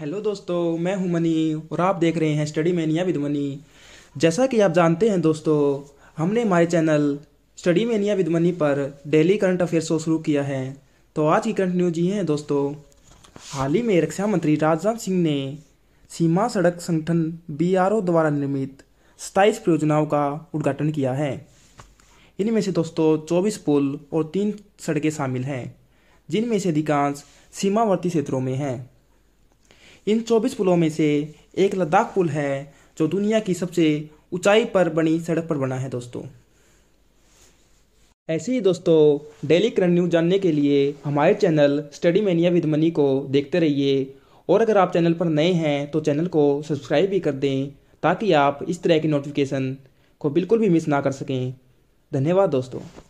hello दोस्तों मैं हूं मनी और आप देख रहे हैं स्टडी मैनिया विद मनी जैसा कि आप जानते हैं दोस्तों हमने हमारे channel study mania with money पर डेली करंट अफेयर शो शुरू किया है तो आज की करंट न्यूज ये है दोस्तों हाल ही में रक्षा मंत्री राजनाथ सिंह ने सीमा सड़क संगठन बी द्वारा निर्मित सताईस परियोजनाओं का उद्घाटन किया है इनमें से दोस्तों चौबीस पुल और तीन सड़कें शामिल हैं जिनमें से अधिकांश सीमावर्ती क्षेत्रों में हैं इन 24 पुलों में से एक लद्दाख पुल है जो दुनिया की सबसे ऊंचाई पर बनी सड़क पर बना है दोस्तों ऐसे ही दोस्तों डेली करंट न्यूज़ जानने के लिए हमारे channel study mania with money को देखते रहिए और अगर आप चैनल पर नए हैं तो चैनल को सब्सक्राइब भी कर दें ताकि आप इस तरह की नोटिफिकेशन को बिल्कुल भी मिस ना कर सकें धन्यवाद दोस्तों